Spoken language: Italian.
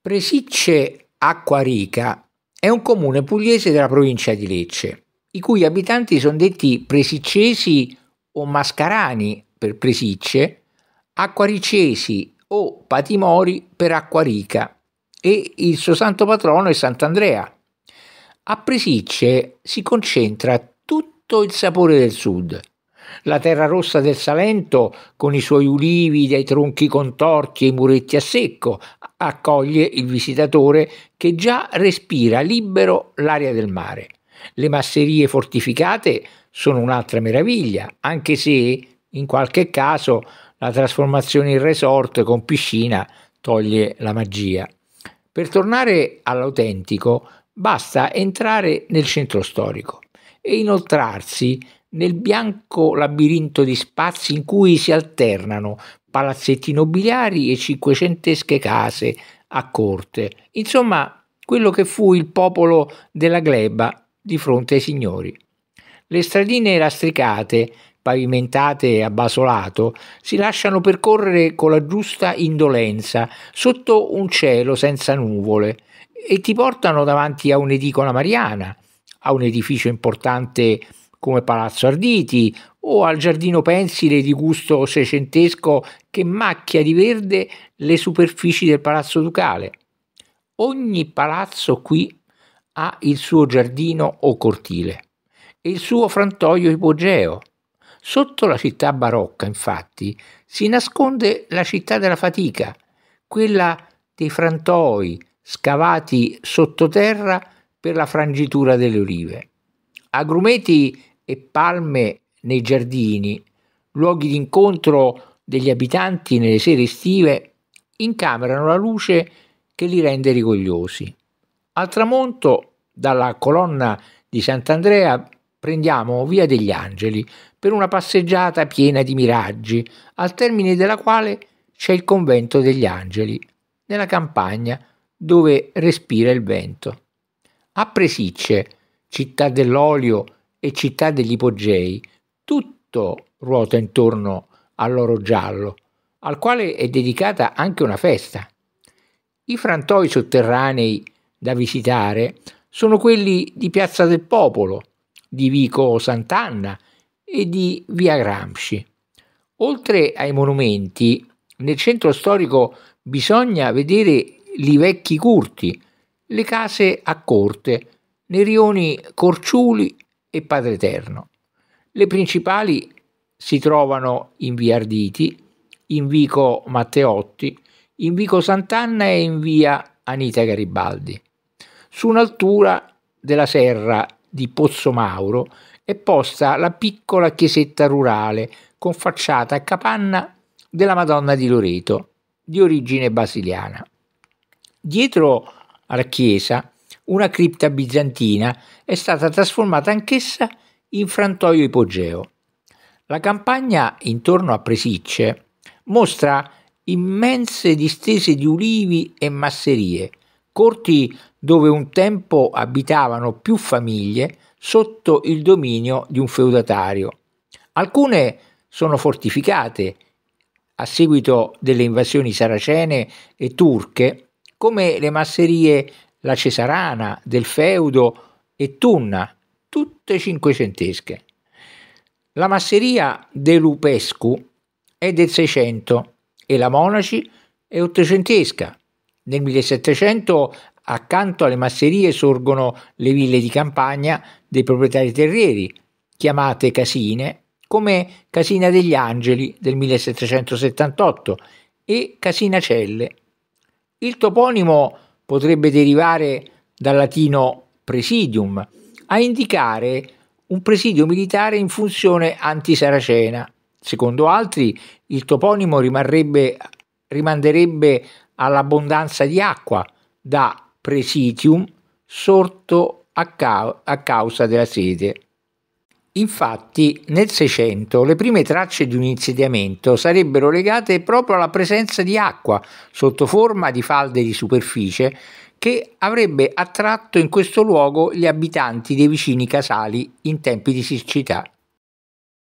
Presicce Acquarica è un comune pugliese della provincia di Lecce, i cui abitanti sono detti presiccesi o mascarani per presicce, acquaricesi o patimori per acquarica e il suo santo patrono è Sant'Andrea. A Presicce si concentra tutto il sapore del sud, la terra rossa del Salento, con i suoi ulivi dai tronchi contorti e i muretti a secco, accoglie il visitatore che già respira libero l'aria del mare. Le masserie fortificate sono un'altra meraviglia, anche se in qualche caso la trasformazione in resort con piscina toglie la magia. Per tornare all'autentico basta entrare nel centro storico e inoltrarsi nel bianco labirinto di spazi in cui si alternano palazzetti nobiliari e cinquecentesche case a corte. Insomma, quello che fu il popolo della gleba di fronte ai signori. Le stradine lastricate, pavimentate a basolato, si lasciano percorrere con la giusta indolenza sotto un cielo senza nuvole e ti portano davanti a un'edicola mariana, a un edificio importante come Palazzo Arditi o al giardino pensile di gusto seicentesco che macchia di verde le superfici del Palazzo Ducale. Ogni palazzo qui ha il suo giardino o cortile e il suo frantoio ipogeo. Sotto la città barocca, infatti, si nasconde la città della fatica, quella dei frantoi scavati sottoterra per la frangitura delle olive. Agrumeti e palme nei giardini, luoghi d'incontro degli abitanti nelle sere estive, incamerano la luce che li rende rigogliosi. Al tramonto, dalla colonna di Sant'Andrea, prendiamo via degli angeli per una passeggiata piena di miraggi, al termine della quale c'è il convento degli angeli, nella campagna dove respira il vento. A Presicce, città dell'olio, e città degli Ipogei, tutto ruota intorno all'oro giallo, al quale è dedicata anche una festa. I frantoi sotterranei da visitare sono quelli di Piazza del Popolo, di Vico Sant'Anna e di Via Gramsci. Oltre ai monumenti, nel centro storico bisogna vedere i vecchi curti, le case a corte, rioni corciuli e Padre Eterno. Le principali si trovano in via Arditi, in vico Matteotti, in vico Sant'Anna e in via Anita Garibaldi. Su un'altura della serra di Pozzo Mauro è posta la piccola chiesetta rurale con facciata a capanna della Madonna di Loreto, di origine basiliana. Dietro alla chiesa una cripta bizantina è stata trasformata anch'essa in frantoio ipogeo. La campagna intorno a Presicce mostra immense distese di ulivi e masserie, corti dove un tempo abitavano più famiglie sotto il dominio di un feudatario. Alcune sono fortificate a seguito delle invasioni saracene e turche, come le masserie la Cesarana, del Feudo e Tunna, tutte cinquecentesche. La masseria De Lupescu è del 600 e la Monaci è ottocentesca. Nel 1700 accanto alle masserie sorgono le ville di campagna dei proprietari terrieri, chiamate casine, come Casina degli Angeli del 1778 e Casina Celle. Il toponimo potrebbe derivare dal latino presidium, a indicare un presidio militare in funzione antisaracena. Secondo altri, il toponimo rimanderebbe all'abbondanza di acqua da presidium sorto a, ca- a causa della sede. Infatti, nel Seicento le prime tracce di un insediamento sarebbero legate proprio alla presenza di acqua sotto forma di falde di superficie che avrebbe attratto in questo luogo gli abitanti dei vicini casali in tempi di siccità.